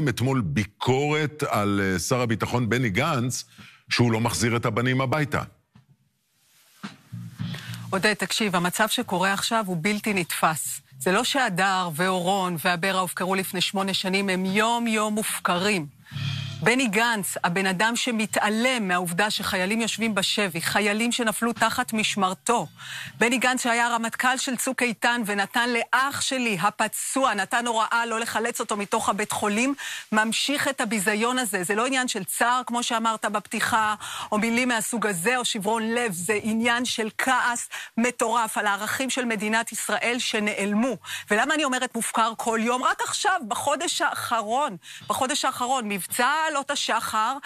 מתחתם אתמול ביקורת על אה, שר הביטחון בני גנץ, שהוא לא מחזיר את הבנים הביתה. עודד, תקשיב, המצב שקורה עכשיו הוא בלתי נתפס. זה לא שהדר ואורון ואברה הופקרו לפני שמונה שנים, הם יום-יום מופקרים. בני גנץ, הבן אדם שמתעלם מהעובדה שחיילים יושבים בשבי, חיילים שנפלו תחת משמרתו. בני גנץ שהיה הרמטכ"ל של צוק איתן ונתן לאח שלי, הפצוע, נתן הוראה לא לחלץ אותו מתוך הבית חולים, ממשיך את הביזיון הזה. זה לא עניין של צער, כמו שאמרת בפתיחה, או מילים מהסוג הזה, או שברון לב, זה עניין של כעס מטורף על הערכים של מדינת ישראל שנעלמו. ולמה אני אומרת מופקר כל יום? רק עכשיו, בחודש האחרון, בחודש האחרון, מבצע עלות השחר,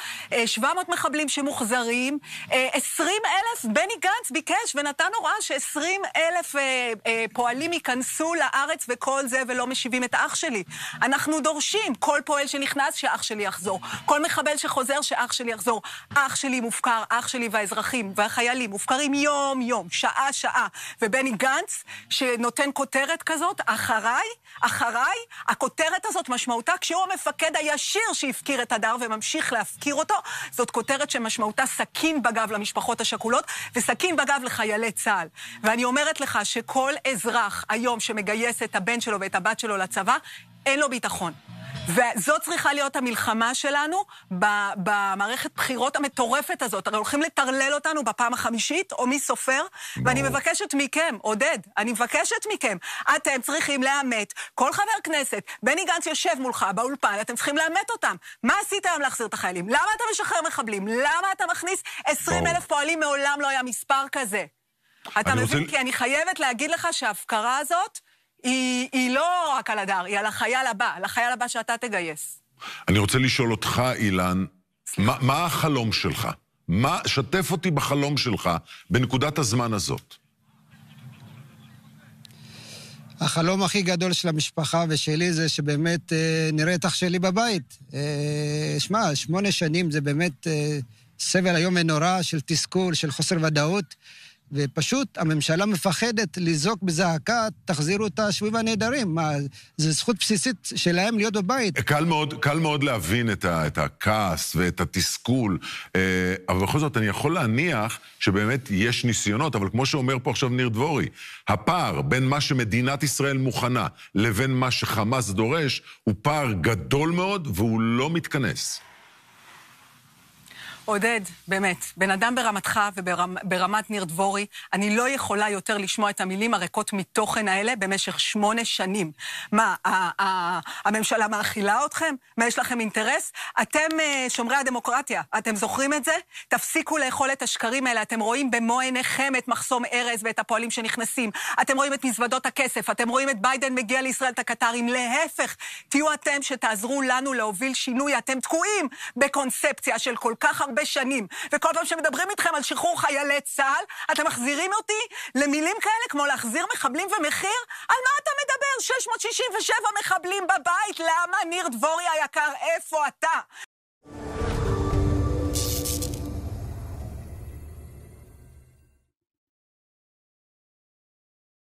700 אה, מחבלים שמוחזרים, 20 אה, אלף, בני גנץ ביקש ונתן הוראה ש-20 אלף אה, פועלים ייכנסו לארץ וכל זה, ולא משיבים את האח שלי. אנחנו דורשים כל פועל שנכנס שאח שלי יחזור, כל מחבל שחוזר שאח שלי יחזור. אח שלי מופקר, אח שלי והאזרחים והחיילים מופקרים יום-יום, שעה-שעה. ובני גנץ, שנותן כותרת כזאת, אחריי, אחריי, הכותרת הזאת משמעותה כשהוא המפקד הישיר שהפקיר את הדר נשאר וממשיך להפקיר אותו. זאת כותרת שמשמעותה סכין בגב למשפחות השכולות וסכין בגב לחיילי צה"ל. ואני אומרת לך שכל אזרח היום שמגייס את הבן שלו ואת הבת שלו לצבא, אין לו ביטחון. וזו צריכה להיות המלחמה שלנו במערכת בחירות המטורפת הזאת. הרי הולכים לטרלל אותנו בפעם החמישית, או מי סופר, ברור. ואני מבקשת מכם, עודד, אני מבקשת מכם, אתם צריכים לאמת כל חבר כנסת, בני גנץ יושב מולך באולפן, אתם צריכים לאמת אותם. מה עשית היום להחזיר את החיילים? למה אתה משחרר מחבלים? למה אתה מכניס 20 אלף פועלים? מעולם לא היה מספר כזה. אתה מבין? רוצה... כי אני חייבת להגיד לך שההפקרה הזאת... היא, היא לא רק על הדר, היא על החייל הבא, על החייל הבא שאתה תגייס. אני רוצה לשאול אותך, אילן, מה, מה החלום שלך? מה, שתף אותי בחלום שלך בנקודת הזמן הזאת. החלום הכי גדול של המשפחה ושלי זה שבאמת אה, נראה את אח שלי בבית. אה, שמע, שמונה שנים זה באמת אה, סבל איום ונורא של תסכול, של חוסר ודאות. ופשוט הממשלה מפחדת לזעוק בזעקה, תחזירו את השבויים הנעדרים. מה, זו זכות בסיסית שלהם להיות בבית. קל מאוד, קל מאוד להבין את, ה, את הכעס ואת התסכול, אה, אבל בכל זאת, אני יכול להניח שבאמת יש ניסיונות, אבל כמו שאומר פה עכשיו ניר דבורי, הפער בין מה שמדינת ישראל מוכנה לבין מה שחמאס דורש, הוא פער גדול מאוד והוא לא מתכנס. עודד, באמת, בן אדם ברמתך וברמת ניר דבורי, אני לא יכולה יותר לשמוע את המילים הריקות מתוכן האלה במשך שמונה שנים. מה, הממשלה מאכילה אתכם? מה, יש לכם אינטרס? אתם אה, שומרי הדמוקרטיה, אתם זוכרים את זה? תפסיקו לאכול את השקרים האלה, אתם רואים במו עיניכם את מחסום ארז ואת הפועלים שנכנסים, אתם רואים את מזוודות הכסף, אתם רואים את ביידן מגיע לישראל את הקטרים, להפך, תהיו אתם שתעזרו לנו להוביל שינוי, אתם תקועים בקונספציה של כל כך הרבה... הרבה שנים, וכל פעם שמדברים איתכם על שחרור חיילי צה"ל, אתם מחזירים אותי למילים כאלה כמו להחזיר מחבלים ומחיר? על מה אתה מדבר? 667 מחבלים בבית, למה, ניר דבורי היקר, איפה אתה?